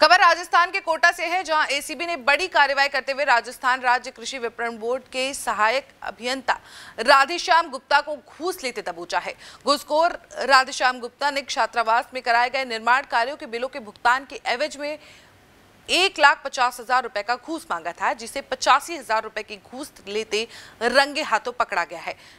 खबर राजस्थान के कोटा से है जहां एसीबी ने बड़ी कार्रवाई करते हुए राजस्थान राज्य कृषि विपणन बोर्ड के सहायक अभियंता राधेश्याम गुप्ता को घूस लेते दबोचा है घुसखोर राधेश्याम गुप्ता ने छात्रावास में कराए गए निर्माण कार्यों के बिलों के भुगतान के एवज में एक लाख पचास हजार रुपए का घूस मांगा था जिसे पचासी हजार रुपए की घूस लेते रंगे हाथों पकड़ा गया है